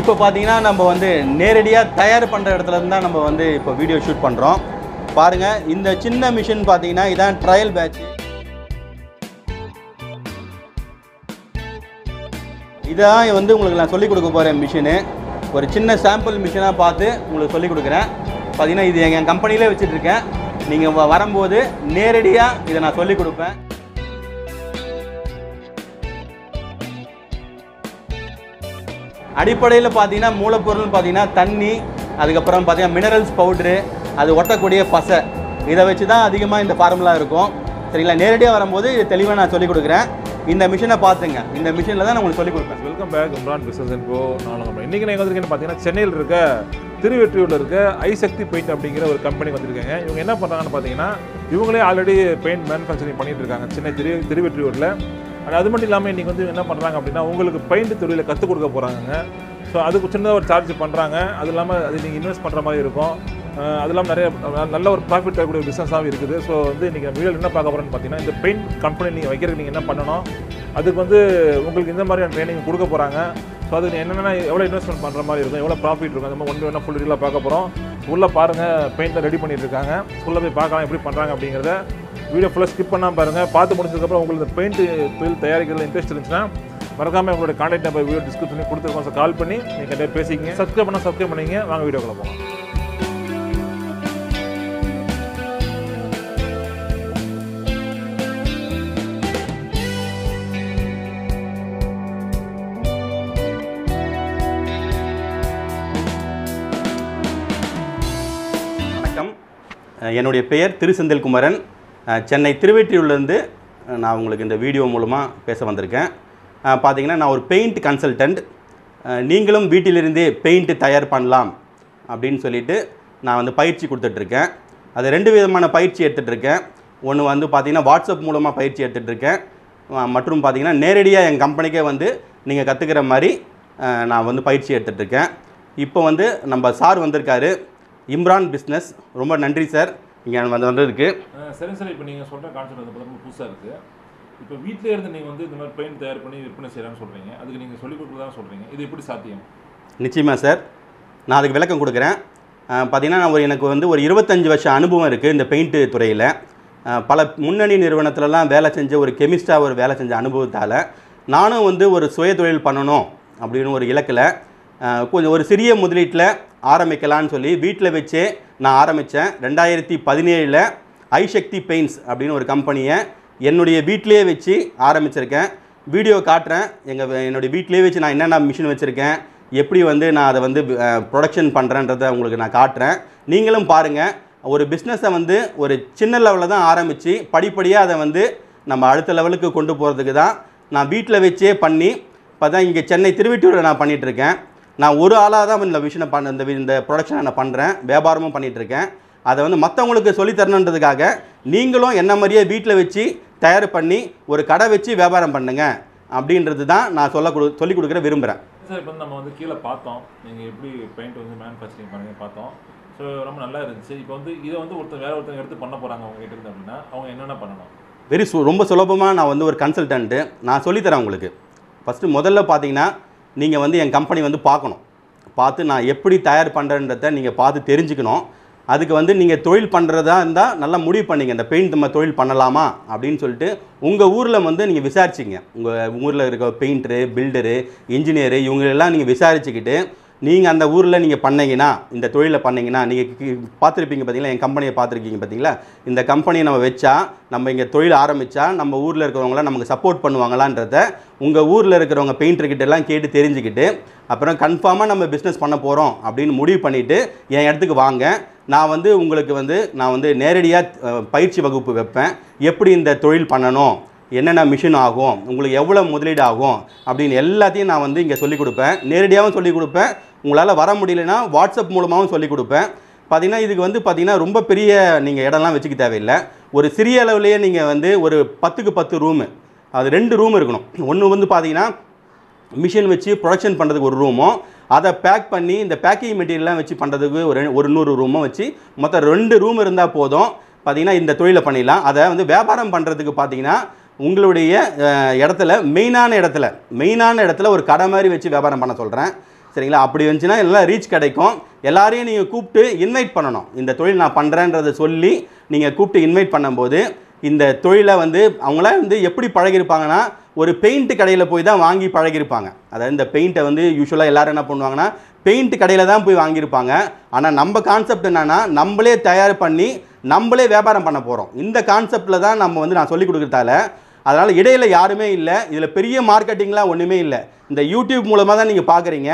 இப்போ பார்த்தீங்கன்னா நம்ம வந்து நேரடியாக தயார் பண்ணுற இடத்துல இருந்தால் நம்ம வந்து இப்போ வீடியோ ஷூட் பண்ணுறோம் பாருங்கள் இந்த சின்ன மிஷின் பார்த்தீங்கன்னா இதான் ட்ரையல் பேட்ச் இதான் வந்து உங்களுக்கு நான் சொல்லிக் கொடுக்க போகிறேன் மிஷினு ஒரு சின்ன சாம்பிள் மிஷினாக பார்த்து உங்களுக்கு சொல்லிக் கொடுக்குறேன் பார்த்தீங்கன்னா இது எங்கள் கம்பெனியிலே வச்சுட்ருக்கேன் நீங்கள் வரும்போது நேரடியாக இதை நான் சொல்லிக் கொடுப்பேன் அடிப்படையில் பார்த்தீங்கன்னா மூலப்பொருள்னு பார்த்தீங்கன்னா தண்ணி அதுக்கப்புறம் பார்த்தீங்கன்னா மினரல்ஸ் பவுட்ரு அது ஒட்டக்கூடிய பசை இதை வச்சு தான் அதிகமாக இந்த ஃபார்முலா இருக்கும் சரிங்களா நேரடியாக வரும்போது இது தெளிவாக நான் சொல்லிக் கொடுக்குறேன் இந்த மிஷினை பார்த்துங்க இந்த மிஷினில் தான் நான் உங்களுக்கு சொல்லிக் கொடுப்பேன் welcome back Umran business and co இன்றைக்கி நான் வந்திருக்கேன்னு பார்த்தீங்கன்னா சென்னையில் இருக்க திருவெற்றியூரில் இருக்க ஐசக்தி பெயிண்ட் அப்படிங்கிற ஒரு கம்பெனி வந்திருக்காங்க இவங்க என்ன பண்ணுறாங்கன்னு பார்த்தீங்கன்னா இவங்களே ஆல்ரெடி பெயிண்ட் மேனுஃபேக்சரிங் பண்ணிகிட்டு இருக்காங்க சென்னை திரு திருவெற்றியூரில் அண்ட் அது மட்டும் இல்லாமல் இன்றைக்கி வந்து என்ன பண்ணுறாங்க அப்படின்னா உங்களுக்கு பெயிண்ட் தொழிலை கற்றுக் கொடுக்க போகிறாங்க ஸோ அதுக்கு சின்னதாக ஒரு சார்ஜ் பண்ணுறாங்க அது இல்லாமல் அது நீங்கள் இன்வெஸ்ட் பண்ணுற மாதிரி இருக்கும் அது இல்லாமல் நிறைய நல்ல ஒரு ப்ராஃபிட் தரக்கூடிய பிஸ்னஸாகவும் இருக்குது ஸோ வந்து இன்றைக்கி நம்ம என்ன பார்க்க போகிறோன்னு பார்த்தீங்கன்னா இந்த பெயிண்ட் கம்பெனி நீங்கள் வைக்கிறதுக்கு நீங்கள் என்ன பண்ணணும் அதுக்கு வந்து உங்களுக்கு இந்த மாதிரியான ட்ரைனிங் கொடுக்க போகிறாங்க ஸோ அது என்னென்ன எவ்வளோ இன்வெஸ்ட்மெண்ட் பண்ணுற மாதிரி இருக்கும் எவ்வளோ ப்ராஃபிட் இருக்கும் அந்த மாதிரி ஒன்று வேணால் ஃபுல் டீலாக பார்க்க போகிறோம் உள்ளே பாருங்கள் பெயிண்ட்டை ரெடி பண்ணிட்டு இருக்காங்க உள்ளே போய் பார்க்கலாம் எப்படி பண்ணுறாங்க அப்படிங்கிறத வீடியோ ஃபுல்லாக ஸ்கிப் பண்ணால் பாருங்கள் பார்த்து முடிச்சதுக்கப்புறம் உங்களுக்கு பெயிண்ட்டு பெயிண்ட் தொழில் தயாரிக்கிறதுல இன்ட்ரெஸ்ட் இருந்துச்சுன்னா மறக்காமல் உங்களுடைய காண்டாக்ட் நம்பர் வீடியோ டிஸ்கிரிப்ஷனில் கொடுத்துருக்கோம் சார் கால் பண்ணி நீங்கள் கண்டிப்பாக பேசிக்கிங்க சப்ஸ்கிரைப் பண்ணால் சப்ஸ்கிரைப் பண்ணிங்க வாங்க வீடியோ போகலாம் என்னுடைய பெயர் குமரன் சென்னை திருவெற்றியூர்லேருந்து நான் உங்களுக்கு இந்த வீடியோ மூலமாக பேச வந்திருக்கேன் பார்த்தீங்கன்னா நான் ஒரு பெயிண்ட் கன்சல்டண்ட் நீங்களும் வீட்டிலிருந்தே பெயிண்ட் தயார் பண்ணலாம் அப்படின்னு சொல்லிட்டு நான் வந்து பயிற்சி கொடுத்துட்ருக்கேன் அது ரெண்டு விதமான பயிற்சி எடுத்துகிட்ருக்கேன் ஒன்று வந்து பார்த்திங்கன்னா வாட்ஸ்அப் மூலமாக பயிற்சி எடுத்துகிட்ருக்கேன் மற்றும் பார்த்திங்கன்னா நேரடியாக என் கம்பெனிக்கே வந்து நீங்கள் கற்றுக்கிற மாதிரி நான் வந்து பயிற்சி எடுத்துகிட்ருக்கேன் இப்போ வந்து நம்ம சார் வந்திருக்காரு இம்ரான் பிஸ்னஸ் ரொம்ப நன்றி சார் இங்கே வந்து வந்து இருக்குது சரி சரி இப்போ நீங்கள் சொல்கிற கான்செப்ட் வந்து ரொம்ப புதுசாக இருக்குது இப்போ வீட்டில் இருந்து நீங்கள் வந்து இந்த மாதிரி பெயிண்ட் தயார் பண்ணி விற்பனை செய்கிறான்னு சொல்கிறீங்க அதுக்கு நீங்கள் சொல்லிக் கொடுக்குறதா சொல்கிறீங்க இது எப்படி சாத்தியம் நிச்சயமாக சார் நான் அதுக்கு விளக்கம் கொடுக்குறேன் பார்த்திங்கன்னா நான் ஒரு எனக்கு வந்து ஒரு இருபத்தஞ்சி வருஷம் அனுபவம் இருக்குது இந்த பெயிண்ட்டு துறையில் பல முன்னணி நிறுவனத்திலலாம் வேலை செஞ்ச ஒரு கெமிஸ்டாக ஒரு வேலை செஞ்ச அனுபவத்தால் நானும் வந்து ஒரு சுய தொழில் பண்ணணும் அப்படின்னு ஒரு இலக்கில் கொஞ்சம் ஒரு சிறிய முதலீட்டில் ஆரம்பிக்கலான்னு சொல்லி வீட்டில் வச்சே நான் ஆரம்பித்தேன் ரெண்டாயிரத்தி பதினேழில் ஐசக்தி பெயிண்ட்ஸ் அப்படின்னு ஒரு கம்பெனியை என்னுடைய வீட்டிலேயே வச்சு ஆரம்பிச்சிருக்கேன் வீடியோ காட்டுறேன் எங்கள் என்னுடைய வீட்டிலேயே வச்சு நான் என்னென்ன மிஷின் வச்சுருக்கேன் எப்படி வந்து நான் அதை வந்து ப்ரொடக்ஷன் பண்ணுறேன்றதை உங்களுக்கு நான் காட்டுறேன் நீங்களும் பாருங்கள் ஒரு பிஸ்னஸை வந்து ஒரு சின்ன லெவலில் தான் ஆரம்பித்து படிப்படியாக அதை வந்து நம்ம அடுத்த லெவலுக்கு கொண்டு போகிறதுக்கு தான் நான் வீட்டில் வச்சே பண்ணி இப்போ தான் இங்கே சென்னை திருவிட்டூரில் நான் பண்ணிகிட்ருக்கேன் நான் ஒரு ஆளாக தான் இந்த விஷயம் பண்ண இந்த இந்த ப்ரொடக்ஷனை நான் பண்ணுறேன் வியாபாரமும் பண்ணிகிட்ருக்கேன் அதை வந்து மற்றவங்களுக்கு சொல்லித்தரணுன்றதுக்காக நீங்களும் என்ன மாதிரியே வீட்டில் வச்சு தயார் பண்ணி ஒரு கடை வச்சு வியாபாரம் பண்ணுங்கள் அப்படின்றது தான் நான் சொல்ல கொடு சொல்லிக் கொடுக்குற விரும்புகிறேன் சார் இப்போ நம்ம வந்து கீழே பார்த்தோம் நீங்கள் எப்படி பெயிண்ட் வந்து மேனுஃபேக்சரிங் பண்ணி பார்த்தோம் ஸோ ரொம்ப நல்லா இருந்துச்சு இப்போ வந்து இதை வந்து ஒருத்தர் வேறு ஒருத்தர் எடுத்து பண்ண போகிறாங்க அவங்க கிட்ட இருந்து அப்படின்னா அவங்க என்னென்ன பண்ணணும் வெரி சு ரொம்ப சுலபமாக நான் வந்து ஒரு கன்சல்டன்ட்டு நான் சொல்லித்தரேன் உங்களுக்கு ஃபஸ்ட்டு முதல்ல பார்த்தீங்கன்னா நீங்கள் வந்து என் கம்பெனி வந்து பார்க்கணும் பார்த்து நான் எப்படி தயார் பண்ணுறேன்றதை நீங்கள் பார்த்து தெரிஞ்சுக்கணும் அதுக்கு வந்து நீங்கள் தொழில் பண்ணுறதா இருந்தால் நல்லா முடிவு பண்ணிங்க இந்த பெயிண்ட் நம்ம தொழில் பண்ணலாமா அப்படின்னு சொல்லிட்டு உங்கள் ஊரில் வந்து நீங்கள் விசாரிச்சிங்க உங்கள் ஊரில் இருக்க பெயிண்டரு பில்டரு இன்ஜினியரு இவங்களெல்லாம் நீங்கள் விசாரிச்சுக்கிட்டு நீங்கள் அந்த ஊரில் நீங்கள் பண்ணீங்கன்னா இந்த தொழிலை பண்ணிங்கன்னா நீங்கள் பார்த்துருப்பீங்க பார்த்தீங்களா என் கம்பெனியை பார்த்துருக்கீங்க பார்த்தீங்களா இந்த கம்பெனியை நம்ம வச்சா நம்ம இங்கே தொழில் ஆரம்பித்தா நம்ம ஊரில் இருக்கிறவங்களாம் நமக்கு சப்போர்ட் பண்ணுவாங்களான்றத உங்கள் ஊரில் இருக்கிறவங்க எல்லாம் கேட்டு தெரிஞ்சுக்கிட்டு அப்புறம் கன்ஃபார்மாக நம்ம பிஸ்னஸ் பண்ண போகிறோம் அப்படின்னு முடிவு பண்ணிவிட்டு என் இடத்துக்கு வாங்க நான் வந்து உங்களுக்கு வந்து நான் வந்து நேரடியாக பயிற்சி வகுப்பு வைப்பேன் எப்படி இந்த தொழில் பண்ணணும் என்னென்ன மிஷின் ஆகும் உங்களுக்கு எவ்வளோ முதலீடு ஆகும் அப்படின்னு எல்லாத்தையும் நான் வந்து இங்கே சொல்லிக் கொடுப்பேன் நேரடியாகவும் சொல்லிக் கொடுப்பேன் உங்களால் வர முடியலன்னா வாட்ஸ்அப் மூலமாகவும் சொல்லிக் கொடுப்பேன் பார்த்திங்கன்னா இதுக்கு வந்து பார்த்திங்கன்னா ரொம்ப பெரிய நீங்கள் இடம்லாம் வச்சுக்க தேவையில்லை ஒரு சிறிய அளவுலேயே நீங்கள் வந்து ஒரு பத்துக்கு பத்து ரூமு அது ரெண்டு ரூம் இருக்கணும் ஒன்று வந்து பார்த்திங்கன்னா மிஷின் வச்சு ப்ரொடக்ஷன் பண்ணுறதுக்கு ஒரு ரூமும் அதை பேக் பண்ணி இந்த பேக்கிங் மெட்டீரியல்லாம் வச்சு பண்ணுறதுக்கு ஒரு ஒரு நூறு ரூமும் வச்சு மொத்தம் ரெண்டு ரூம் இருந்தால் போதும் பார்த்திங்கன்னா இந்த தொழிலை பண்ணிடலாம் அதை வந்து வியாபாரம் பண்ணுறதுக்கு பார்த்திங்கன்னா உங்களுடைய இடத்துல மெயினான இடத்துல மெயினான இடத்துல ஒரு கடை மாதிரி வச்சு வியாபாரம் பண்ண சொல்கிறேன் சரிங்களா அப்படி வந்துச்சுன்னா எல்லாம் ரீச் கிடைக்கும் எல்லாரையும் நீங்கள் கூப்பிட்டு இன்வைட் பண்ணணும் இந்த தொழில் நான் பண்ணுறேன்றத சொல்லி நீங்கள் கூப்பிட்டு இன்வைட் பண்ணும்போது இந்த தொழிலை வந்து அவங்களாம் வந்து எப்படி பழகிருப்பாங்கன்னா ஒரு பெயிண்ட் கடையில் போய் தான் வாங்கி பழகிருப்பாங்க அதாவது இந்த பெயிண்ட்டை வந்து யூஸ்வலாக எல்லோரும் என்ன பண்ணுவாங்கன்னா பெயிண்ட் கடையில் தான் போய் வாங்கியிருப்பாங்க ஆனால் நம்ம கான்செப்ட் என்னென்னா நம்மளே தயார் பண்ணி நம்மளே வியாபாரம் பண்ண போகிறோம் இந்த கான்செப்டில் தான் நம்ம வந்து நான் சொல்லிக் கொடுக்குறதால அதனால் இடையில் யாருமே இல்லை இதில் பெரிய மார்க்கெட்டிங்லாம் ஒன்றுமே இல்லை இந்த யூடியூப் மூலமாக தான் நீங்கள் பார்க்குறீங்க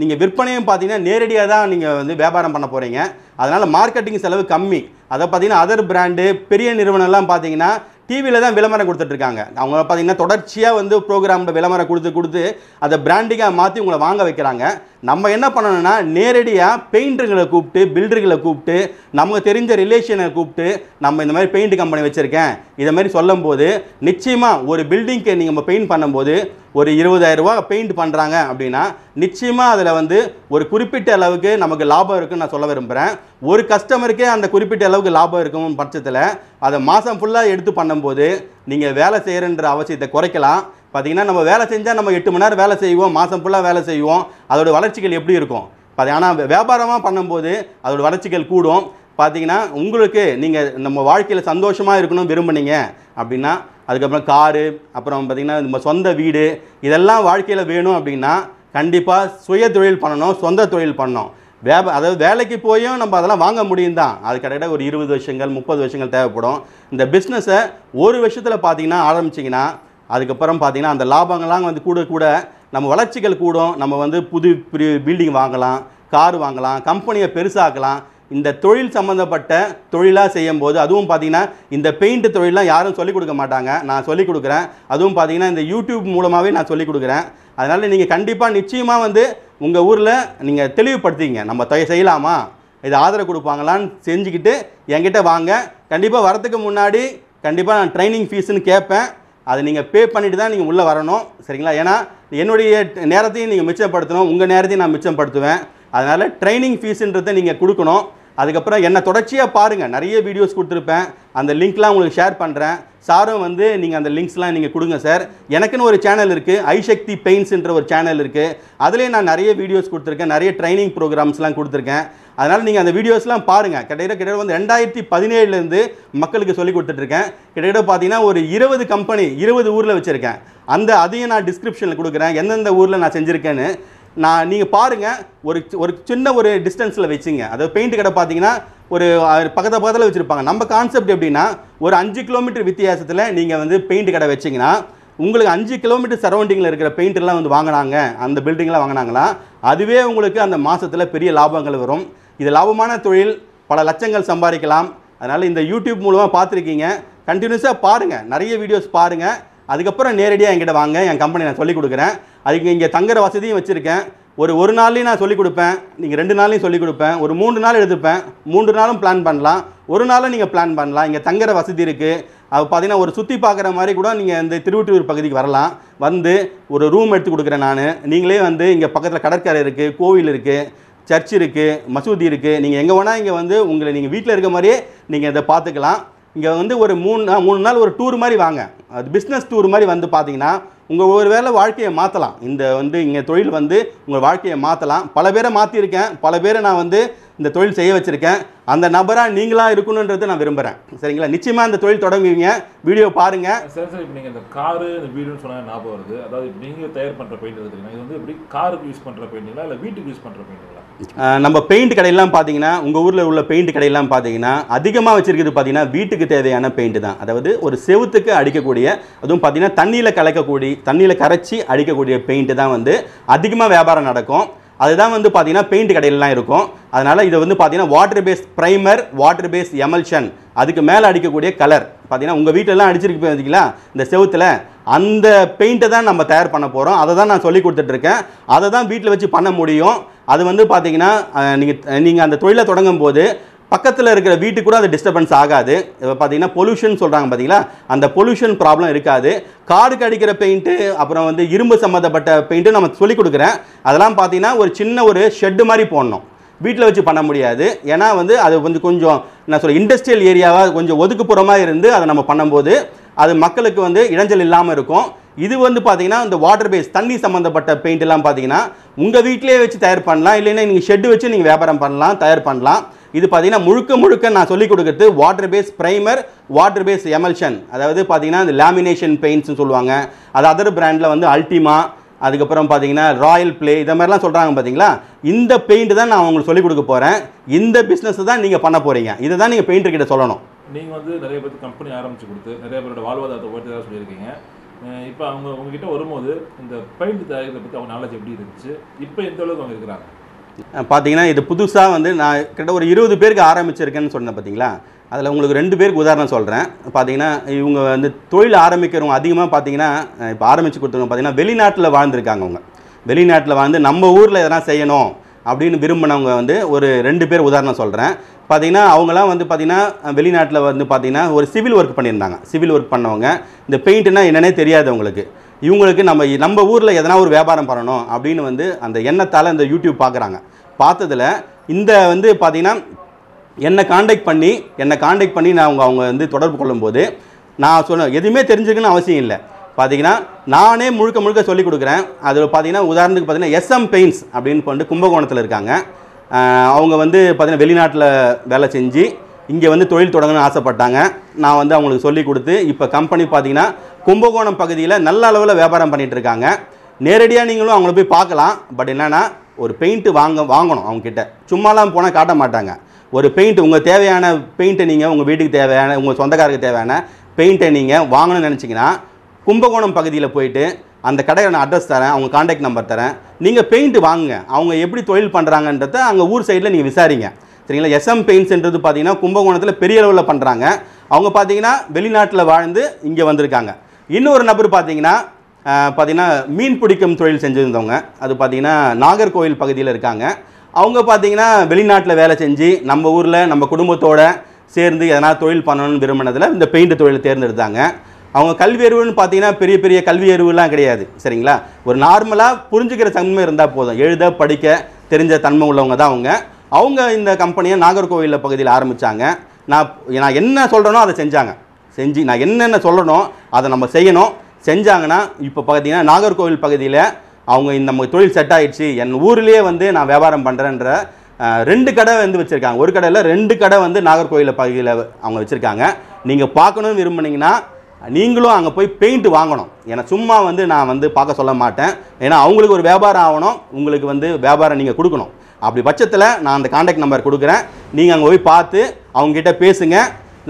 நீங்கள் விற்பனையும் பார்த்தீங்கன்னா நேரடியாக தான் நீங்கள் வந்து வியாபாரம் பண்ண போகிறீங்க அதனால் மார்க்கெட்டிங் செலவு கம்மி அதை பார்த்தீங்கன்னா அதர் பிராண்டு பெரிய நிறுவனம்லாம் பார்த்தீங்கன்னா டிவியில் தான் விளம்பரம் கொடுத்துட்ருக்காங்க அவங்க பார்த்தீங்கன்னா தொடர்ச்சியாக வந்து ப்ரோக்ராமில் விளம்பரம் கொடுத்து கொடுத்து அதை பிராண்டிங்காக மாற்றி உங்களை வாங்க வைக்கிறாங்க நம்ம என்ன பண்ணணும்னா நேரடியாக பெயிண்டர்களை கூப்பிட்டு பில்டருங்களை கூப்பிட்டு நமக்கு தெரிஞ்ச ரிலேஷனை கூப்பிட்டு நம்ம இந்த மாதிரி பெயிண்ட் கம்பெனி வச்சுருக்கேன் இதை மாதிரி சொல்லும் போது நிச்சயமாக ஒரு பில்டிங்க்கு நீங்கள் நம்ம பெயிண்ட் பண்ணும்போது ஒரு இருபதாயிரரூவா பெயிண்ட் பண்ணுறாங்க அப்படின்னா நிச்சயமாக அதில் வந்து ஒரு குறிப்பிட்ட அளவுக்கு நமக்கு லாபம் இருக்குன்னு நான் சொல்ல விரும்புகிறேன் ஒரு கஸ்டமருக்கே அந்த குறிப்பிட்ட அளவுக்கு லாபம் இருக்கும் பட்சத்தில் அதை மாதம் ஃபுல்லாக எடுத்து பண்ணும்போது நீங்கள் வேலை செய்கிறன்ற அவசியத்தை குறைக்கலாம் பார்த்திங்கன்னா நம்ம வேலை செஞ்சால் நம்ம எட்டு மணி நேரம் வேலை செய்வோம் மாதம் ஃபுல்லாக வேலை செய்வோம் அதோடய வளர்ச்சிகள் எப்படி இருக்கும் பார்த்தி ஆனால் வியாபாரமாக பண்ணும்போது அதோடய வளர்ச்சிகள் கூடும் பார்த்தீங்கன்னா உங்களுக்கு நீங்கள் நம்ம வாழ்க்கையில் சந்தோஷமாக இருக்கணும் விரும்புனீங்க அப்படின்னா அதுக்கப்புறம் காரு அப்புறம் பார்த்திங்கன்னா நம்ம சொந்த வீடு இதெல்லாம் வாழ்க்கையில் வேணும் அப்படின்னா கண்டிப்பாக சுய தொழில் பண்ணணும் சொந்த தொழில் பண்ணணும் வேப அதாவது வேலைக்கு போயும் நம்ம அதெல்லாம் வாங்க முடியும் தான் அது கிட்டத்தட்ட ஒரு இருபது வருஷங்கள் முப்பது வருஷங்கள் தேவைப்படும் இந்த பிஸ்னஸை ஒரு வருஷத்தில் பார்த்தீங்கன்னா ஆரம்பிச்சிங்கன்னா அதுக்கப்புறம் பார்த்தீங்கன்னா அந்த லாபங்கள்லாம் வந்து கூட கூட நம்ம வளர்ச்சிகள் கூடும் நம்ம வந்து புது பில்டிங் வாங்கலாம் கார் வாங்கலாம் கம்பெனியை பெருசாக்கலாம் இந்த தொழில் சம்மந்தப்பட்ட தொழிலாக செய்யும் போது அதுவும் பார்த்தீங்கன்னா இந்த பெயிண்ட் தொழிலாம் யாரும் சொல்லிக் கொடுக்க மாட்டாங்க நான் சொல்லிக் கொடுக்குறேன் அதுவும் பார்த்தீங்கன்னா இந்த யூடியூப் மூலமாகவே நான் சொல்லிக் கொடுக்குறேன் அதனால் நீங்கள் கண்டிப்பாக நிச்சயமாக வந்து உங்கள் ஊரில் நீங்கள் தெளிவுபடுத்திங்க நம்ம தொகை செய்யலாமா இது ஆதரவு கொடுப்பாங்களான்னு செஞ்சுக்கிட்டு என்கிட்ட வாங்க கண்டிப்பாக வரத்துக்கு முன்னாடி கண்டிப்பாக நான் ட்ரைனிங் ஃபீஸுன்னு கேட்பேன் அதை நீங்கள் பே பண்ணிவிட்டு தான் நீங்கள் உள்ளே வரணும் சரிங்களா ஏன்னா என்னுடைய நேரத்தையும் நீங்கள் மிச்சப்படுத்தணும் உங்கள் நேரத்தையும் நான் மிச்சப்படுத்துவேன் அதனால் ட்ரைனிங் ஃபீஸுன்றதை நீங்கள் கொடுக்கணும் அதுக்கப்புறம் என்னை தொடர்ச்சியாக பாருங்கள் நிறைய வீடியோஸ் கொடுத்துருப்பேன் அந்த லிங்க்லாம் உங்களுக்கு ஷேர் பண்ணுறேன் சாரும் வந்து நீங்கள் அந்த லிங்க்ஸ்லாம் நீங்கள் கொடுங்க சார் எனக்குன்னு ஒரு சேனல் இருக்குது ஐசக்தி பெயின்ஸ்ன்ற ஒரு சேனல் இருக்குது அதிலே நான் நிறைய வீடியோஸ் கொடுத்துருக்கேன் நிறைய ட்ரைனிங் ப்ரோக்ராம்ஸ்லாம் கொடுத்துருக்கேன் அதனால் நீங்கள் அந்த வீடியோஸ்லாம் பாருங்கள் கிட்டத்தட்ட கிட்டத்தட்ட வந்து ரெண்டாயிரத்தி பதினேழுலேருந்து மக்களுக்கு சொல்லி கொடுத்துட்ருக்கேன் கிட்டத்தட்ட பார்த்தீங்கன்னா ஒரு இருபது கம்பெனி இருபது ஊரில் வச்சுருக்கேன் அந்த அதையும் நான் டிஸ்கிரிப்ஷனில் கொடுக்குறேன் எந்தெந்த ஊரில் நான் செஞ்சுருக்கேன்னு நான் நீங்கள் பாருங்கள் ஒரு ஒரு சின்ன ஒரு டிஸ்டன்ஸில் வச்சுங்க அதாவது பெயிண்ட் கடை பார்த்தீங்கன்னா ஒரு பக்கத்து பக்கத்தில் வச்சுருப்பாங்க நம்ம கான்செப்ட் எப்படின்னா ஒரு அஞ்சு கிலோமீட்டர் வித்தியாசத்தில் நீங்கள் வந்து பெயிண்ட் கடை வச்சிங்கன்னா உங்களுக்கு அஞ்சு கிலோமீட்டர் சரௌண்டிங்கில் இருக்கிற பெயிண்டெல்லாம் வந்து வாங்கினாங்க அந்த பில்டிங்லாம் வாங்கினாங்களா அதுவே உங்களுக்கு அந்த மாதத்தில் பெரிய லாபங்கள் வரும் இது லாபமான தொழில் பல லட்சங்கள் சம்பாதிக்கலாம் அதனால் இந்த யூடியூப் மூலமாக பார்த்துருக்கீங்க கண்டினியூஸாக பாருங்கள் நிறைய வீடியோஸ் பாருங்கள் அதுக்கப்புறம் நேரடியாக என்கிட்ட வாங்க என் கம்பெனி நான் சொல்லிக் கொடுக்குறேன் அதுக்கு இங்கே தங்குற வசதியும் வச்சுருக்கேன் ஒரு ஒரு நாள்லேயும் நான் சொல்லிக் கொடுப்பேன் நீங்கள் ரெண்டு நாள்லையும் சொல்லிக் கொடுப்பேன் ஒரு மூன்று நாள் எடுத்துப்பேன் மூன்று நாளும் பிளான் பண்ணலாம் ஒரு நாளும் நீங்கள் பிளான் பண்ணலாம் இங்கே தங்குற வசதி இருக்குது அது பார்த்தீங்கன்னா ஒரு சுற்றி பார்க்குற மாதிரி கூட நீங்கள் இந்த திருவிட்டூர் பகுதிக்கு வரலாம் வந்து ஒரு ரூம் எடுத்து கொடுக்குறேன் நான் நீங்களே வந்து இங்கே பக்கத்தில் கடற்கரை இருக்குது கோவில் இருக்குது சர்ச் இருக்குது மசூதி இருக்குது நீங்கள் எங்கே வேணால் இங்கே வந்து உங்களை நீங்கள் வீட்டில் இருக்க மாதிரியே நீங்கள் இதை பார்த்துக்கலாம் இங்கே வந்து ஒரு மூணு மூணு நாள் ஒரு டூர் மாதிரி வாங்க அது பிஸ்னஸ் டூர் மாதிரி வந்து பார்த்தீங்கன்னா உங்கள் ஒரு வேளை வாழ்க்கையை மாற்றலாம் இந்த வந்து இங்கே தொழில் வந்து உங்கள் வாழ்க்கையை மாற்றலாம் பல பேரை மாற்றிருக்கேன் பல பேரை நான் வந்து இந்த தொழில் செய்ய வச்சுருக்கேன் அந்த நபராக நீங்களாக இருக்கணுன்றதை நான் விரும்புகிறேன் சரிங்களா நிச்சயமாக அந்த தொழில் தொடங்குவீங்க வீடியோ பாருங்கள் சரி சரி இப்போ நீங்கள் இந்த காரு இந்த வீடுன்னு சொன்னால் ஞாபகம் வருது அதாவது நீங்கள் தயார் பண்ணுற பெயிண்ட் இது வந்து எப்படி காருக்கு யூஸ் பண்ணுற பெயிண்டிங்களா இல்லை வீட்டுக்கு யூஸ் பண்ணுற பெயிண்டிங்களா நம்ம பெயிண்ட் கடையெல்லாம் பார்த்தீங்கன்னா உங்கள் ஊரில் உள்ள பெயிண்ட் கடையெல்லாம் பார்த்தீங்கன்னா அதிகமாக வச்சுருக்கிறது பார்த்தீங்கன்னா வீட்டுக்கு தேவையான பெயிண்ட் தான் அதாவது ஒரு செவுத்துக்கு அடிக்கக்கூடிய அதுவும் பார்த்தீங்கன்னா தண்ணியில் கலக்கக்கூடிய தண்ணியில் கரைச்சி அடிக்கக்கூடிய பெயிண்ட் தான் வந்து அதிகமாக வியாபாரம் நடக்கும் அதுதான் வந்து பார்த்தீங்கன்னா பெயிண்ட் கடையிலலாம் இருக்கும் அதனால் இதை வந்து பார்த்தீங்கன்னா water base primer water base emulsion அதுக்கு மேலே அடிக்கக்கூடிய கலர் பார்த்தீங்கன்னா உங்கள் வீட்டிலலாம் அடிச்சிருக்கு பார்த்தீங்களா இந்த செவத்தில் அந்த பெயிண்ட்டை தான் நம்ம தயார் பண்ண போகிறோம் அதை தான் நான் சொல்லி கொடுத்துட்ருக்கேன் அதை தான் வீட்டில் வச்சு பண்ண முடியும் அது வந்து பார்த்தீங்கன்னா நீங்கள் நீங்கள் அந்த தொழிலை தொடங்கும் போது பக்கத்தில் இருக்கிற வீட்டுக்கு கூட அது டிஸ்டர்பன்ஸ் ஆகாது இப்போ பார்த்தீங்கன்னா பொல்யூஷன் சொல்கிறாங்க பார்த்தீங்களா அந்த பொல்யூஷன் ப்ராப்ளம் இருக்காது காடுக்கு அடிக்கிற பெயிண்ட்டு அப்புறம் வந்து இரும்பு சம்மந்தப்பட்ட பெயிண்ட்டு நம்ம சொல்லிக் கொடுக்குறேன் அதெல்லாம் பார்த்தீங்கன்னா ஒரு சின்ன ஒரு ஷெட்டு மாதிரி போடணும் வீட்டில் வச்சு பண்ண முடியாது ஏன்னா வந்து அது வந்து கொஞ்சம் நான் சொல்ல இண்டஸ்ட்ரியல் ஏரியாவாக கொஞ்சம் ஒதுக்குப்புறமாக இருந்து அதை நம்ம பண்ணும்போது அது மக்களுக்கு வந்து இடைஞ்சல் இல்லாமல் இருக்கும் இது வந்து பார்த்தீங்கன்னா இந்த வாட்டர் பேஸ் தண்ணி சம்மந்தப்பட்ட பெயிண்ட்டெல்லாம் பார்த்தீங்கன்னா உங்கள் வீட்டிலே வச்சு தயார் பண்ணலாம் இல்லைன்னா நீங்கள் ஷெட்டு வச்சு நீங்கள் வியாபாரம் பண்ணலாம் தயார் பண்ணலாம் இது பார்த்தீங்கன்னா முழுக்க முழுக்க நான் சொல்லிக் கொடுக்குறது water base primer water base emulsion அதாவது பார்த்தீங்கன்னா இந்த லேமினேஷன் பெயிண்ட்ஸ்னு சொல்லுவாங்க அது அதர் பிராண்டில் வந்து அல்டிமா அதுக்கப்புறம் பார்த்தீங்கன்னா ராயல் பிளே இதை மாதிரிலாம் சொல்கிறாங்க பார்த்தீங்களா இந்த பெயிண்ட் தான் நான் உங்களுக்கு சொல்லிக் கொடுக்க போகிறேன் இந்த பிஸ்னஸ் தான் நீங்கள் பண்ண போகிறீங்க இதை தான் நீங்கள் பெயிண்டர் கிட்ட சொல்லணும் நீங்கள் வந்து நிறைய பேர் கம்பெனி ஆரம்பித்து கொடுத்து நிறைய பேரோட வாழ்வாதாரத்தை உயர்த்தி தான் சொல்லியிருக்கீங்க இப்போ அவங்க உங்ககிட்ட வரும்போது இந்த பெயிண்ட் தயாரிக்கிறத பற்றி அவங்க நாலேஜ் எப்படி இருந்துச்சு இப்போ எந்த அளவுக்கு அவங்க இருக்கிறாங்க பார்த்தீங்கன்னா இது புதுசாக வந்து நான் கிட்ட ஒரு இருபது பேருக்கு ஆரம்பிச்சிருக்கேன்னு சொன்னேன் பார்த்தீங்களா அதில் உங்களுக்கு ரெண்டு பேருக்கு உதாரணம் சொல்கிறேன் பார்த்தீங்கன்னா இவங்க வந்து தொழில் ஆரம்பிக்கிறவங்க அதிகமாக பார்த்தீங்கன்னா இப்போ ஆரம்பித்து கொடுத்தவங்க பார்த்தீங்கன்னா வெளிநாட்டில் வாழ்ந்துருக்காங்க அவங்க வெளிநாட்டில் வாழ்ந்து நம்ம ஊரில் எதனா செய்யணும் அப்படின்னு விரும்பினவங்க வந்து ஒரு ரெண்டு பேர் உதாரணம் சொல்கிறேன் பார்த்தீங்கன்னா அவங்களாம் வந்து பார்த்திங்கன்னா வெளிநாட்டில் வந்து பார்த்திங்கன்னா ஒரு சிவில் ஒர்க் பண்ணியிருந்தாங்க சிவில் ஒர்க் பண்ணவங்க இந்த பெயிண்ட்னால் என்னென்னே தெரியாது அவங்களுக்கு இவங்களுக்கு நம்ம நம்ம ஊரில் எதனா ஒரு வியாபாரம் பண்ணணும் அப்படின்னு வந்து அந்த எண்ணத்தால் இந்த யூடியூப் பார்க்குறாங்க பார்த்ததில் இந்த வந்து பார்த்திங்கன்னா என்னை காண்டாக்ட் பண்ணி என்னை காண்டாக்ட் பண்ணி நான் அவங்க அவங்க வந்து தொடர்பு கொள்ளும்போது நான் சொல்ல எதுவுமே தெரிஞ்சுக்கணும்னு அவசியம் இல்லை பார்த்தீங்கன்னா நானே முழுக்க முழுக்க சொல்லிக் கொடுக்குறேன் அதில் பார்த்தீங்கன்னா உதாரணத்துக்கு பார்த்தீங்கன்னா எஸ்எம் பெயிண்ட்ஸ் அப்படின்னு பண்ணிட்டு கும்பகோணத்தில் இருக்காங்க அவங்க வந்து பார்த்திங்கன்னா வெளிநாட்டில் வேலை செஞ்சு இங்கே வந்து தொழில் தொடங்கணும்னு ஆசைப்பட்டாங்க நான் வந்து அவங்களுக்கு சொல்லி கொடுத்து இப்போ கம்பெனி பார்த்தீங்கன்னா கும்பகோணம் பகுதியில் நல்ல அளவில் வியாபாரம் பண்ணிகிட்டு இருக்காங்க நேரடியாக நீங்களும் அவங்கள போய் பார்க்கலாம் பட் என்னென்னா ஒரு பெயிண்ட்டு வாங்க வாங்கணும் அவங்கக்கிட்ட சும்மாலாம் போனால் காட்ட மாட்டாங்க ஒரு பெயிண்ட் உங்கள் தேவையான பெயிண்ட்டை நீங்கள் உங்கள் வீட்டுக்கு தேவையான உங்கள் சொந்தக்காருக்கு தேவையான பெயிண்ட்டை நீங்கள் வாங்கணும்னு நினச்சிங்கன்னா கும்பகோணம் பகுதியில் போயிட்டு அந்த கடையில் நான் அட்ரஸ் தரேன் அவங்க காண்டாக்ட் நம்பர் தரேன் நீங்கள் பெயிண்ட்டு வாங்குங்க அவங்க எப்படி தொழில் பண்ணுறாங்கன்றத அங்கே ஊர் சைடில் நீங்கள் விசாரிங்க சரிங்களா எஸ்எம் பெயின்ஸ்ன்றது பார்த்தீங்கன்னா கும்பகோணத்தில் பெரிய அளவில் பண்ணுறாங்க அவங்க பார்த்தீங்கன்னா வெளிநாட்டில் வாழ்ந்து இங்கே வந்திருக்காங்க இன்னொரு நபர் பார்த்தீங்கன்னா பார்த்திங்கன்னா மீன் பிடிக்கும் தொழில் செஞ்சுருந்தவங்க அது பார்த்தீங்கன்னா நாகர்கோவில் பகுதியில் இருக்காங்க அவங்க பார்த்தீங்கன்னா வெளிநாட்டில் வேலை செஞ்சு நம்ம ஊரில் நம்ம குடும்பத்தோடு சேர்ந்து எதனால் தொழில் பண்ணணும்னு விரும்பினதில் இந்த பெயிண்ட் தொழில் தேர்ந்தெடுத்தாங்க அவங்க கல்வி அறிவுன்னு பார்த்தீங்கன்னா பெரிய பெரிய கல்வி அறிவுலாம் கிடையாது சரிங்களா ஒரு நார்மலாக புரிஞ்சுக்கிற தன்மை இருந்தால் போதும் எழுத படிக்க தெரிஞ்ச தன்மை உள்ளவங்க தான் அவங்க அவங்க இந்த கம்பெனியை நாகர்கோவில் பகுதியில் ஆரம்பித்தாங்க நான் நான் என்ன சொல்கிறேனோ அதை செஞ்சாங்க செஞ்சு நான் என்னென்ன சொல்கிறனோ அதை நம்ம செய்யணும் செஞ்சாங்கன்னா இப்போ பார்த்தீங்கன்னா நாகர்கோவில் பகுதியில் அவங்க இந்த நம்ம தொழில் செட் ஆகிடுச்சு என் ஊர்லேயே வந்து நான் வியாபாரம் பண்ணுறேன்ற ரெண்டு கடை வந்து வச்சுருக்காங்க ஒரு கடையில் ரெண்டு கடை வந்து நாகர்கோவில் பகுதியில் அவங்க வச்சுருக்காங்க நீங்கள் பார்க்கணும்னு விரும்புனீங்கன்னா நீங்களும் அங்கே போய் பெயிண்ட் வாங்கணும் ஏன்னா சும்மா வந்து நான் வந்து பார்க்க சொல்ல மாட்டேன் ஏன்னா அவங்களுக்கு ஒரு வியாபாரம் ஆகணும் உங்களுக்கு வந்து வியாபாரம் நீங்கள் கொடுக்கணும் அப்படி பட்சத்தில் நான் அந்த காண்டாக்ட் நம்பர் கொடுக்குறேன் நீங்கள் அங்கே போய் பார்த்து அவங்ககிட்ட பேசுங்க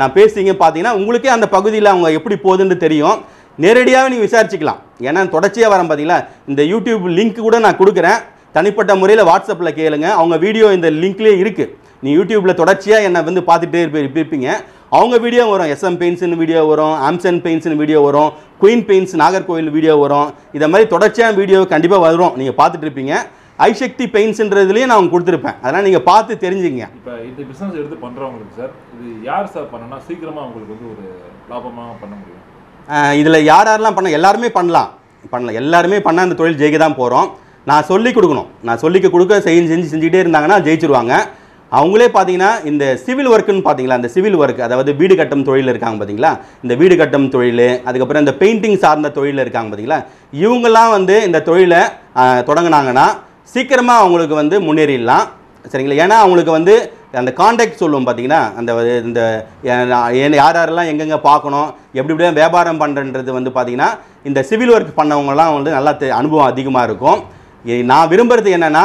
நான் பேசுங்க பார்த்தீங்கன்னா உங்களுக்கே அந்த பகுதியில் அவங்க எப்படி போகுதுன்னு தெரியும் நேரடியாகவே நீங்கள் விசாரிச்சுக்கலாம் ஏன்னா தொடர்ச்சியாக வரேன் பார்த்தீங்களா இந்த யூடியூப் லிங்க் கூட நான் கொடுக்குறேன் தனிப்பட்ட முறையில் வாட்ஸ்அப்பில் கேளுங்க அவங்க வீடியோ இந்த லிங்க்லேயே இருக்குது நீ யூடியூப்பில் தொடர்ச்சியாக என்னை வந்து பார்த்துட்டே இருப்பீங்க அவங்க வீடியோ வரும் எஸ்எம் பெயின்ஸுன்னு வீடியோ வரும் ஆம்சன் பெயின்ஸ்னு வீடியோ வரும் குயின் பெயின்ஸ் நாகர்கோவில் வீடியோ வரும் இதை மாதிரி தொடர்ச்சியான வீடியோ கண்டிப்பாக வரும் நீங்கள் பார்த்துட்டு இருப்பீங்க ஐசக்தி பெயின்ஸ்ன்றதுலேயே நான் கொடுத்துருப்பேன் அதெல்லாம் நீங்கள் பார்த்து தெரிஞ்சுங்க இப்போ இந்த பிஸ்னஸ் எடுத்து பண்ணுறவங்களுக்கு சார் இது யார் சார் பண்ணனா சீக்கிரமாக அவங்களுக்கு வந்து ஒரு லாபமாக பண்ண முடியும் இதில் யார் யாரெல்லாம் பண்ண எல்லாருமே பண்ணலாம் பண்ணலாம் எல்லாருமே பண்ணால் அந்த தொழில் ஜெயிக்க தான் போகிறோம் நான் சொல்லி கொடுக்கணும் நான் சொல்லி கொடுக்க செஞ்சு செஞ்சு செஞ்சுக்கிட்டே இருந்தாங்கன்னா ஜெயிச்சிருவாங்க அவங்களே பார்த்தீங்கன்னா இந்த சிவில் ஒர்க்குன்னு பார்த்தீங்களா இந்த சிவில் ஒர்க் அதாவது வீடு கட்டும் தொழில் இருக்காங்க பார்த்தீங்களா இந்த வீடு கட்டும் தொழில் அதுக்கப்புறம் இந்த பெயிண்டிங் சார்ந்த தொழில் இருக்காங்க பார்த்தீங்களா இவங்கெல்லாம் வந்து இந்த தொழிலை தொடங்கினாங்கன்னா சீக்கிரமாக அவங்களுக்கு வந்து முன்னேறிடலாம் சரிங்களா ஏன்னா அவங்களுக்கு வந்து அந்த காண்டாக்ட் சொல்லுவோம் பார்த்தீங்கன்னா அந்த இந்த யார் யாரெல்லாம் எங்கெங்கே பார்க்கணும் எப்படி எப்படிலாம் வியாபாரம் பண்ணுறது வந்து பார்த்திங்கன்னா இந்த சிவில் ஒர்க் பண்ணவங்கலாம் வந்து நல்லா அனுபவம் அதிகமாக இருக்கும் நான் விரும்புகிறது என்னென்னா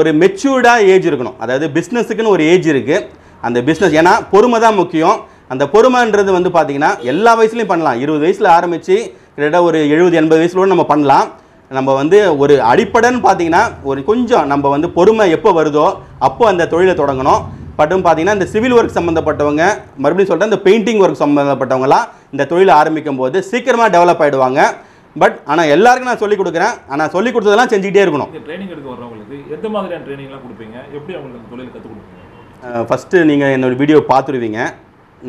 ஒரு மெச்சூர்டாக ஏஜ் இருக்கணும் அதாவது பிஸ்னஸுக்குன்னு ஒரு ஏஜ் இருக்குது அந்த பிஸ்னஸ் ஏன்னா பொறுமை தான் முக்கியம் அந்த பொறுமைன்றது வந்து பார்த்திங்கன்னா எல்லா வயசுலையும் பண்ணலாம் இருபது வயசில் ஆரம்பித்து கிட்டத்தட்ட ஒரு எழுபது எண்பது வயசுலோடு நம்ம பண்ணலாம் நம்ம வந்து ஒரு அடிப்படைன்னு பார்த்தீங்கன்னா ஒரு கொஞ்சம் நம்ம வந்து பொறுமை எப்போ வருதோ அப்போ அந்த தொழிலை தொடங்கணும் பட்டும் பார்த்தீங்கன்னா இந்த சிவில் ஒர்க் சம்மந்தப்பட்டவங்க மறுபடியும் சொல்கிறேன் இந்த பெயிண்டிங் ஒர்க் சம்மந்தப்பட்டவங்களாம் இந்த தொழிலை ஆரம்பிக்கும் போது சீக்கிரமாக டெவலப் ஆகிடுவாங்க பட் ஆனால் எல்லாருக்கும் நான் சொல்லிக் கொடுக்குறேன் ஆனால் சொல்லிக் கொடுத்ததெல்லாம் செஞ்சுக்கிட்டே இருக்கணும் ட்ரைனிங் எடுக்க வரவங்களுக்கு எந்த மாதிரியான ட்ரைனிங்லாம் கொடுப்பீங்க எப்படி அவங்களுக்கு தொழில் கற்றுக் கொடுப்பீங்க ஃபஸ்ட்டு நீங்கள் என்னோடய வீடியோ பார்த்துருவீங்க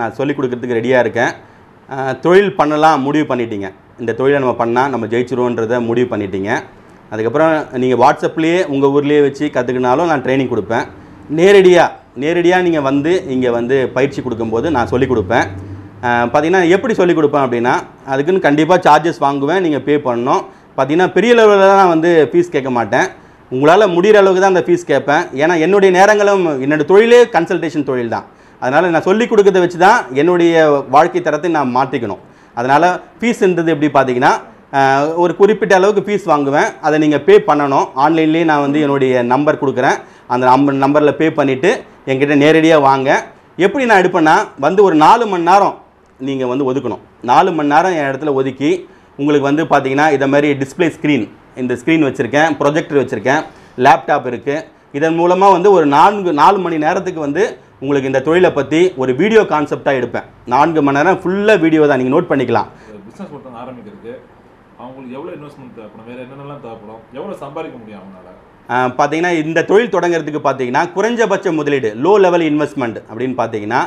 நான் சொல்லிக் கொடுக்குறதுக்கு ரெடியாக இருக்கேன் தொழில் பண்ணலாம் முடிவு பண்ணிட்டீங்க இந்த தொழிலை நம்ம பண்ணால் நம்ம ஜெயிச்சிருவோன்றதை முடிவு பண்ணிட்டீங்க அதுக்கப்புறம் நீங்கள் வாட்ஸ்அப்லேயே உங்கள் ஊர்லேயே வச்சு கற்றுக்கினாலும் நான் ட்ரைனிங் கொடுப்பேன் நேரடியாக நேரடியாக நீங்கள் வந்து இங்கே வந்து பயிற்சி கொடுக்கும்போது நான் சொல்லிக் கொடுப்பேன் பார்த்திங்கன்னா எப்படி சொல்லிக் கொடுப்பேன் அப்படின்னா அதுக்குன்னு கண்டிப்பாக சார்ஜஸ் வாங்குவேன் நீங்கள் பே பண்ணணும் பார்த்திங்கன்னா பெரிய லெவலில் தான் வந்து ஃபீஸ் கேட்க மாட்டேன் உங்களால் முடிகிற அளவுக்கு தான் அந்த ஃபீஸ் கேட்பேன் ஏன்னா என்னுடைய நேரங்களும் என்னோடய தொழிலே கன்சல்டேஷன் தொழில் தான் அதனால் நான் சொல்லிக் கொடுக்கறத வச்சு தான் என்னுடைய வாழ்க்கை தரத்தை நான் மாற்றிக்கணும் அதனால் ஃபீஸ்ன்றது எப்படி பார்த்தீங்கன்னா ஒரு குறிப்பிட்ட அளவுக்கு ஃபீஸ் வாங்குவேன் அதை நீங்கள் பே பண்ணணும் ஆன்லைன்லேயே நான் வந்து என்னுடைய நம்பர் கொடுக்குறேன் அந்த நம்பர் நம்பரில் பே பண்ணிவிட்டு என்கிட்ட நேரடியாக வாங்க எப்படி நான் எடுப்பேன்னா வந்து ஒரு நாலு மணி நேரம் நீங்கள் வந்து ஒதுக்கணும் நாலு மணி நேரம் என் இடத்துல ஒதுக்கி உங்களுக்கு வந்து பார்த்தீங்கன்னா இதை மாதிரி டிஸ்பிளே ஸ்க்ரீன் இந்த ஸ்க்ரீன் வச்சுருக்கேன் ப்ரொஜெக்டர் வச்சுருக்கேன் லேப்டாப் இருக்குது இதன் மூலமாக வந்து ஒரு நான்கு நாலு மணி நேரத்துக்கு வந்து உங்களுக்கு இந்த தொழிலை பற்றி ஒரு வீடியோ கான்செப்டாக எடுப்பேன் நான்கு மணி நேரம் ஃபுல்லாக வீடியோ தான் நீங்கள் நோட் பண்ணிக்கலாம் பிஸ்னஸ் ஒருத்தவங்க ஆரம்பிக்கிறது அவங்களுக்கு எவ்வளோ இன்வெஸ்ட்மெண்ட் தேவைப்படும் வேறு என்னென்னலாம் தேவைப்படும் எவ்வளோ சம்பாதிக்க முடியும் அவங்களால பார்த்தீங்கன்னா இந்த தொழில் தொடங்குறதுக்கு பார்த்தீங்கன்னா குறைஞ்சபட்ச முதலீடு லோ லெவல் இன்வெஸ்ட்மெண்ட் அப்படின்னு பார்த்தீங்கன்னா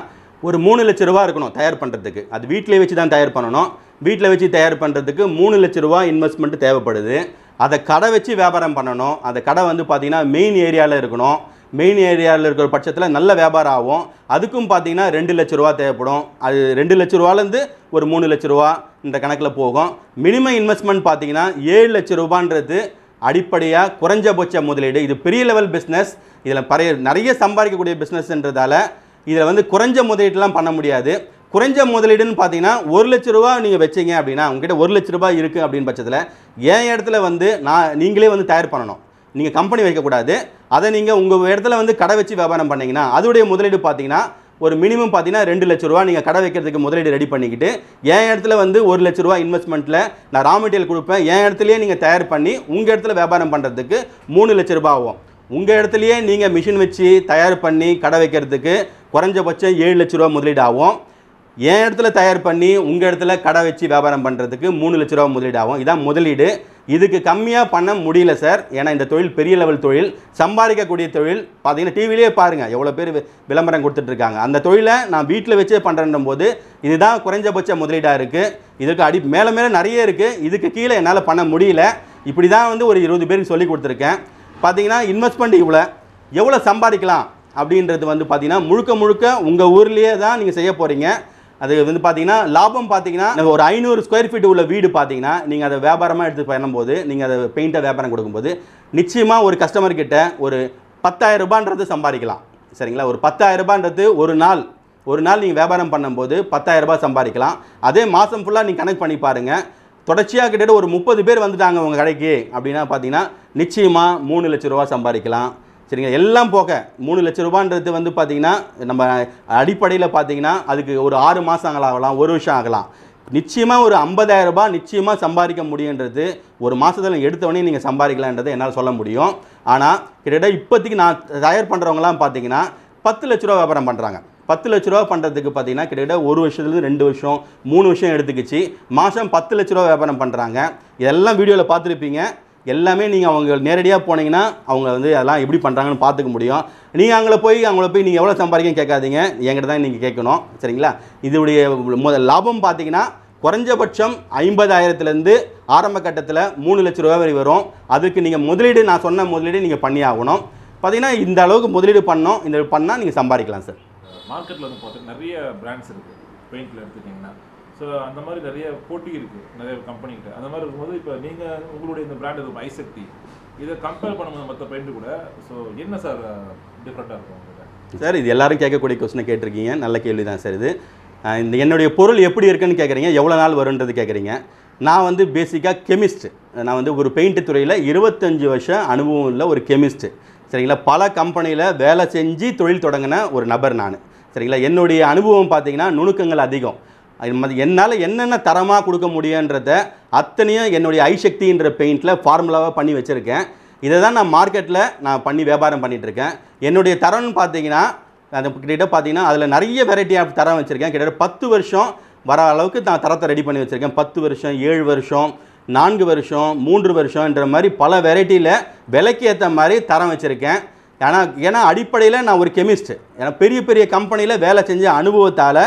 ஒரு மூணு லட்ச ரூபா இருக்கணும் தயார் பண்ணுறதுக்கு அது வீட்டிலே வச்சு தான் தயார் பண்ணணும் வீட்டில் வச்சு தயார் பண்ணுறதுக்கு மூணு லட்ச ரூபா இன்வெஸ்ட்மெண்ட் தேவைப்படுது அதை கடை வச்சு வியாபாரம் பண்ணணும் அந்த கடை வந்து பார்த்திங்கன்னா மெயின் ஏரியாவில் இருக்கணும் மெயின் ஏரியாவில் இருக்கிற பட்சத்தில் நல்ல வியாபாரம் ஆகும் அதுக்கும் பார்த்தீங்கன்னா ரெண்டு லட்ச ரூபா தேவைப்படும் அது ரெண்டு லட்ச ரூபாலேருந்து ஒரு மூணு லட்ச ரூபா இந்த கணக்கில் போகும் மினிமம் இன்வெஸ்ட்மெண்ட் பார்த்தீங்கன்னா ஏழு லட்ச ரூபான்றது அடிப்படையாக குறைஞ்சபட்ச முதலீடு இது பெரிய லெவல் பிஸ்னஸ் இதில் பறைய நிறைய சம்பாதிக்கக்கூடிய பிஸ்னஸ்ன்றதால இதில் வந்து குறைஞ்ச முதலீடுலாம் பண்ண முடியாது குறைஞ்ச முதலீடுன்னு பார்த்தீங்கன்னா ஒரு லட்ச ரூபா நீங்கள் வச்சிங்க அப்படின்னா உங்ககிட்ட ஒரு லட்ச ரூபா இருக்குது அப்படின்னு பட்சத்தில் என் இடத்துல வந்து நான் நீங்களே வந்து தயார் பண்ணணும் நீங்கள் கம்பெனி வைக்கக்கூடாது அதை நீங்கள் உங்கள் இடத்துல வந்து கடை வச்சு வியாபாரம் பண்ணிங்கன்னா அதோடைய முதலீடு பார்த்தீங்கன்னா ஒரு மினிமம் பார்த்தீங்கன்னா ரெண்டு லட்ச ரூபா நீங்கள் கடை வைக்கிறதுக்கு முதலீடு ரெடி பண்ணிக்கிட்டு என் இடத்துல வந்து ஒரு லட்ச ரூபா இன்வெஸ்ட்மெண்ட்டில் நான் ரா மெட்டீரியல் கொடுப்பேன் என் இடத்துலையே நீங்கள் தயார் பண்ணி உங்கள் இடத்துல வியாபாரம் பண்ணுறதுக்கு மூணு லட்ச ரூபா ஆகும் உங்கள் இடத்துலையே நீங்கள் மிஷின் வச்சு தயார் பண்ணி கடை வைக்கிறதுக்கு குறைஞ்சபட்சம் ஏழு லட்ச ரூபா முதலீடு ஆகும் என் இடத்துல தயார் பண்ணி உங்கள் இடத்துல கடை வச்சு வியாபாரம் பண்ணுறதுக்கு மூணு லட்ச ரூபா முதலீடு ஆகும் இதான் முதலீடு இதுக்கு கம்மியாக பண்ண முடியல சார் ஏன்னா இந்த தொழில் பெரிய லெவல் தொழில் சம்பாதிக்கக்கூடிய தொழில் பார்த்தீங்கன்னா டிவிலேயே பாருங்கள் எவ்வளோ பேர் விளம்பரம் கொடுத்துட்ருக்காங்க அந்த தொழிலை நான் வீட்டில் வச்சே பண்ணுறேன்னும் போது இதுதான் குறைஞ்சபட்ச முதலீடாக இருக்குது இதுக்கு அடி மேலே மேலே நிறைய இருக்குது இதுக்கு கீழே என்னால் பண்ண முடியல இப்படி தான் வந்து ஒரு இருபது பேருக்கு சொல்லி கொடுத்துருக்கேன் பார்த்தீங்கன்னா இன்வெஸ்ட்மெண்ட் இவ்வளோ எவ்வளோ சம்பாதிக்கலாம் அப்படின்றது வந்து பார்த்திங்கன்னா முழுக்க முழுக்க உங்கள் ஊர்லேயே தான் நீங்கள் செய்ய போகிறீங்க அது வந்து பார்த்தீங்கன்னா லாபம் பார்த்தீங்கன்னா ஒரு ஐநூறு ஸ்கொயர் ஃபீட் உள்ள வீடு பார்த்தீங்கன்னா நீங்கள் அதை வியாபாரமாக எடுத்து பண்ணும்போது நீங்கள் அதை பெயிண்ட்டை வியாபாரம் கொடுக்கும்போது நிச்சயமாக ஒரு கஸ்டமர் கிட்ட ஒரு பத்தாயிரம் ரூபான்றது சம்பாதிக்கலாம் சரிங்களா ஒரு பத்தாயிரம் ரூபான்றது ஒரு நாள் ஒரு நாள் நீங்கள் வியாபாரம் பண்ணும்போது பத்தாயிரம் ரூபாய் சம்பாதிக்கலாம் அதே மாதம் ஃபுல்லாக நீங்கள் கணக்கு பண்ணி பாருங்கள் தொடர்ச்சியாக கிட்டத்தட்ட ஒரு முப்பது பேர் வந்துட்டாங்க உங்கள் கடைக்கு அப்படின்னா பார்த்தீங்கன்னா நிச்சயமாக மூணு லட்ச ரூபா சம்பாதிக்கலாம் சரிங்களா எல்லாம் போக மூணு லட்சம் ரூபான்றது வந்து பார்த்திங்கன்னா நம்ம அடிப்படையில் பார்த்தீங்கன்னா அதுக்கு ஒரு ஆறு மாதங்கள் ஆகலாம் ஒரு வருஷம் ஆகலாம் நிச்சயமாக ஒரு ஐம்பதாயிரம் ரூபாய் நிச்சயமாக சம்பாதிக்க முடியுன்றது ஒரு மாதத்தில் எடுத்தவொடனே நீங்கள் சம்பாதிக்கலான்றதை என்னால் சொல்ல முடியும் ஆனால் கிட்டத்தட்ட இப்போதைக்கு நான் தயார் பண்ணுறவங்களாம் பார்த்தீங்கன்னா பத்து லட்ச ரூபா வியாபாரம் பண்ணுறாங்க பத்து லட்ச ரூபா பண்ணுறதுக்கு பார்த்தீங்கன்னா கிட்டத்தட்ட ஒரு வருஷத்துலேருந்து ரெண்டு வருஷம் மூணு வருஷம் எடுத்துக்கிச்சு மாதம் பத்து லட்ச ரூபா வியாபாரம் பண்ணுறாங்க இதெல்லாம் வீடியோவில் பார்த்துருப்பீங்க எல்லாமே நீங்கள் அவங்க நேரடியாக போனீங்கன்னா அவங்க வந்து அதெல்லாம் எப்படி பண்ணுறாங்கன்னு பார்த்துக்க முடியும் நீங்கள் அங்கே போய் அவங்கள போய் நீங்கள் எவ்வளோ சம்பாதிக்க கேட்காதீங்க என்கிட்ட தான் நீங்கள் கேட்கணும் சரிங்களா இதோடைய முதல் லாபம் பார்த்தீங்கன்னா குறைஞ்சபட்சம் ஐம்பதாயிரத்துலேருந்து ஆரம்ப கட்டத்தில் மூணு லட்ச ரூபா வரை வரும் அதுக்கு நீங்கள் முதலீடு நான் சொன்ன முதலீடு நீங்கள் பண்ணி ஆகணும் பார்த்தீங்கன்னா இந்த அளவுக்கு முதலீடு பண்ணோம் இந்த பண்ணால் நீங்கள் சம்பாதிக்கலாம் சார் மார்க்கெட்டில் வந்து பார்த்தீங்கன்னா நிறைய பிராண்ட்ஸ் இருக்குது பெயிண்டில் எடுத்துக்கிட்டிங்கன்னா ஸோ அந்த மாதிரி நிறைய போட்டி இருக்குது நிறைய கம்பெனிகிட்ட அந்த மாதிரி இருக்கும்போது இப்போ நீங்கள் உங்களுடைய இந்த பிராண்ட் இருக்கும் ஐசக்தி இதை கம்பேர் பண்ணும்போது மற்ற பிராண்டு கூட ஸோ என்ன சார் டிஃப்ரெண்ட்டாக இருக்கும் சார் இது எல்லாரும் கேட்கக்கூடிய கொஸ்டினை கேட்டிருக்கீங்க நல்ல கேள்வி தான் சார் இது இந்த என்னுடைய பொருள் எப்படி இருக்குன்னு கேட்குறீங்க எவ்வளோ நாள் வருன்றது கேட்குறீங்க நான் வந்து பேசிக்காக கெமிஸ்ட் நான் வந்து ஒரு பெயிண்ட் துறையில் இருபத்தஞ்சி வருஷம் அனுபவம் உள்ள ஒரு கெமிஸ்ட்டு சரிங்களா பல கம்பெனியில் வேலை செஞ்சு தொழில் தொடங்கின ஒரு நபர் நான் சரிங்களா என்னுடைய அனுபவம் பார்த்தீங்கன்னா நுணுக்கங்கள் அதிகம் என்னால் என்னென்ன தரமாக கொடுக்க முடியுன்றத அத்தனையும் என்னுடைய ஐசக்தின்ற பெயிண்டில் ஃபார்முலாவாக பண்ணி வச்சுருக்கேன் இதை தான் நான் மார்க்கெட்டில் நான் பண்ணி வியாபாரம் பண்ணிகிட்ருக்கேன் என்னுடைய தரம்னு பார்த்தீங்கன்னா அது கிட்டத்தட்ட பார்த்தீங்கன்னா அதில் நிறைய வெரைட்டி ஆஃப் தரம் வச்சுருக்கேன் கிட்டத்தட்ட பத்து வருஷம் வர அளவுக்கு நான் தரத்தை ரெடி பண்ணி வச்சுருக்கேன் பத்து வருஷம் ஏழு வருஷம் நான்கு வருஷம் மூன்று வருஷம்ன்ற மாதிரி பல வெரைட்டியில் விலைக்கு ஏற்ற மாதிரி தரம் வச்சுருக்கேன் ஏன்னா ஏன்னா அடிப்படையில் நான் ஒரு கெமிஸ்ட் ஏன்னா பெரிய பெரிய கம்பெனியில் வேலை செஞ்ச அனுபவத்தால்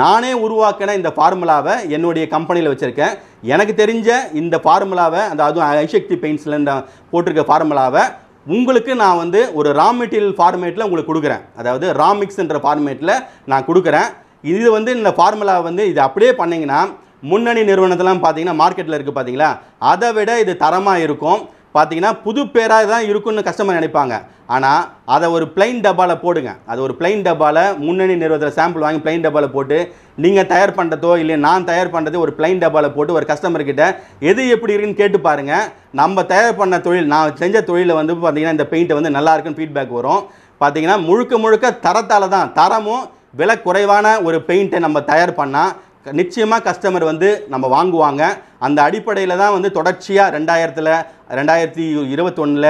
நானே உருவாக்கின இந்த ஃபார்முலாவை என்னுடைய கம்பெனியில் வச்சுருக்கேன் எனக்கு தெரிஞ்ச இந்த ஃபார்முலாவை அந்த அதுவும் ஐசக்தி பெயிண்ட்ஸில் போட்டிருக்க ஃபார்முலாவை உங்களுக்கு நான் வந்து ஒரு ரா மெட்டீரியல் ஃபார்மேட்டில் உங்களுக்கு கொடுக்குறேன் அதாவது ரா மிக்ஸ்ன்ற ஃபார்மேட்டில் நான் கொடுக்குறேன் இது வந்து இந்த ஃபார்முலா வந்து இது அப்படியே பண்ணிங்கன்னா முன்னணி நிறுவனத்தெல்லாம் பார்த்தீங்கன்னா மார்க்கெட்டில் இருக்குது பார்த்தீங்களா அதை விட இது தரமாக இருக்கும் பார்த்தீங்கன்னா புது பேராக தான் இருக்குன்னு கஸ்டமர் நினைப்பாங்க ஆனால் அதை ஒரு பிளைன் டப்பாவில் போடுங்க அது ஒரு பிளைன் டப்பாவில் முன்னணி நிறுவனத்தில் சாம்பிள் வாங்கி பிளைன் டப்பாவில் போட்டு நீங்கள் தயார் பண்ணுறதோ இல்லை நான் தயார் பண்ணுறதோ ஒரு பிளைன் டப்பாவில் போட்டு ஒரு கஸ்டமர்கிட்ட எது எப்படி இருக்குன்னு கேட்டு பாருங்கள் நம்ம தயார் பண்ண தொழில் நான் செஞ்ச தொழிலில் வந்து பார்த்திங்கன்னா இந்த பெயிண்ட்டை வந்து நல்லா இருக்குன்னு ஃபீட்பேக் வரும் பார்த்தீங்கன்னா முழுக்க முழுக்க தரத்தால் தான் தரமும் விலை குறைவான ஒரு பெயிண்ட்டை நம்ம தயார் பண்ணால் நிச்சயமாக கஸ்டமர் வந்து நம்ம வாங்குவாங்க அந்த அடிப்படையில் தான் வந்து தொடர்ச்சியாக ரெண்டாயிரத்தில் ரெண்டாயிரத்தி இருபத்தொன்னில்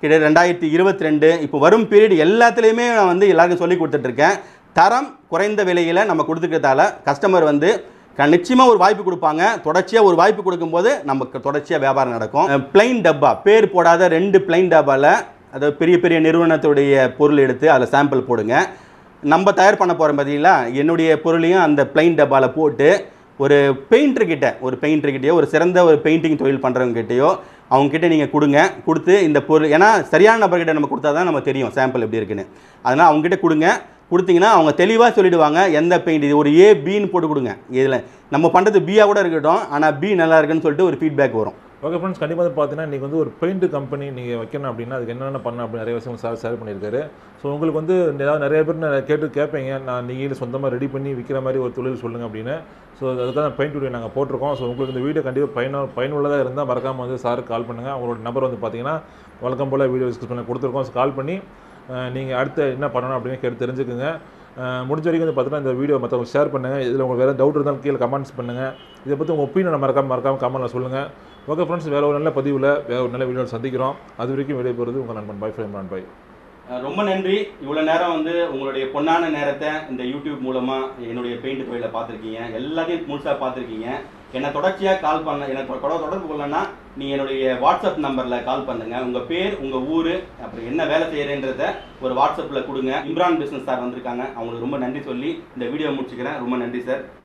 கிட்ட ரெண்டாயிரத்தி இருபத்தி ரெண்டு இப்போ வரும் பீரியட் எல்லாத்துலேயுமே நான் வந்து எல்லாருக்கும் சொல்லி கொடுத்துட்ருக்கேன் தரம் குறைந்த விலையில் நம்ம கொடுத்துக்கிறதால கஸ்டமர் வந்து க நிச்சயமாக ஒரு வாய்ப்பு கொடுப்பாங்க தொடர்ச்சியாக ஒரு வாய்ப்பு கொடுக்கும்போது நமக்கு தொடர்ச்சியாக வியாபாரம் நடக்கும் பிளைன் டப்பா பேர் போடாத ரெண்டு பிளைன் டப்பாவில் அதாவது பெரிய பெரிய நிறுவனத்துடைய பொருள் எடுத்து அதில் சாம்பிள் போடுங்க நம்ம தயார் பண்ண போகிறோம் பார்த்தீங்களா என்னுடைய பொருளையும் அந்த பிளைன் டப்பாவில் போட்டு ஒரு பெயிண்டர்கிட்ட ஒரு பெயிண்டர்கிட்டயோ ஒரு சிறந்த ஒரு பெயிண்டிங் தொழில் பண்ணுறவங்ககிட்டயோ அவங்ககிட்ட நீங்கள் கொடுங்க கொடுத்து இந்த பொருள் ஏன்னா சரியான நபர்கிட்ட நம்ம கொடுத்தா தான் நம்ம தெரியும் சாம்பிள் எப்படி இருக்குன்னு அதனால் அவங்ககிட்ட கொடுங்க கொடுத்தீங்கன்னா அவங்க தெளிவாக சொல்லிவிடுவாங்க எந்த பெயிண்ட் இது ஒரு ஏ பின்னு போட்டு கொடுங்க இதில் நம்ம பண்ணுறது பியாக கூட இருக்கட்டும் ஆனால் பி நல்லா இருக்குன்னு சொல்லிட்டு ஒரு ஃபீட்பேக் வரும் ஓகே ஃப்ரெண்ட்ஸ் கண்டிப்பாக வந்து பார்த்தீங்கன்னா இன்றைக்கி வந்து ஒரு பெயிண்ட் கம்பெனி நீங்கள் வைக்கணும் அப்படின்னா அதுக்கு என்னென்ன பண்ணணும் அப்படின்னு நிறைய விஷயம் சார் ஷேர் பண்ணியிருக்காரு ஸோ உங்களுக்கு வந்து ஏதாவது நிறைய பேர் நான் கேட்டு கேட்பீங்க நான் நீங்களே சொந்தமாக ரெடி பண்ணி விற்கிற மாதிரி ஒரு தொழில் சொல்லுங்கள் அப்படின்னு ஸோ அதுக்காக பெயிண்ட் வீடியோ நாங்கள் போட்டிருக்கோம் ஸோ உங்களுக்கு இந்த வீடியோ கண்டிப்பாக பயனு பயனுள்ளதாக இருந்தால் மறக்காமல் வந்து சாருக்கு கால் பண்ணுங்கள் அவங்களோட நம்பர் வந்து பார்த்தீங்கன்னா வழக்கம் போல் வீடியோ டிஸ்கஸ் பண்ண கொடுத்துருக்கோம் கால் பண்ணி நீங்கள் அடுத்து என்ன பண்ணணும் அப்படின்னு கேட்டு தெரிஞ்சுக்குங்க முடிஞ்ச வரைக்கும் வந்து பார்த்தீங்கன்னா இந்த வீடியோ மற்றவங்க ஷேர் பண்ணுங்கள் இதில் உங்களுக்கு வேறு டவுட் இருந்தாலும் கீழே கமெண்ட்ஸ் பண்ணுங்கள் இதை பற்றி உங்கள் ஒப்பீனியன் மறக்காமல் மறக்காமல் கமெண்ட்டில் சொல்லுங்கள் ஓகே ஃப்ரெண்ட்ஸ் வேறு ஒரு நல்ல பதிவில் வேறு ஒரு நல்ல வீடியோவில் சந்திக்கிறோம் அது வரைக்கும் வெளியே போகிறது உங்கள் நண்பன் பாய் ஃப்ரெண்ட் பாய் ரொம்ப நன்றி இவ்வளோ நேரம் வந்து உங்களுடைய பொன்னான நேரத்தை இந்த யூடியூப் மூலமாக என்னுடைய பெயிண்ட் பயில பார்த்துருக்கீங்க எல்லாத்தையும் முழுசாக பார்த்துருக்கீங்க என்னை தொடர்ச்சியாக கால் பண்ண எனக்கு தொடர்பு கொள்ளலன்னா நீங்கள் என்னுடைய வாட்ஸ்அப் நம்பரில் கால் பண்ணுங்கள் உங்கள் பேர் உங்கள் ஊர் அப்புறம் என்ன வேலை செய்கிறேன்றத ஒரு வாட்ஸ்அப்பில் கொடுங்க இம்ரான் பிஸ்னஸ் சார் வந்திருக்காங்க அவங்களுக்கு ரொம்ப நன்றி சொல்லி இந்த வீடியோ முடிச்சுக்கிறேன் ரொம்ப நன்றி சார்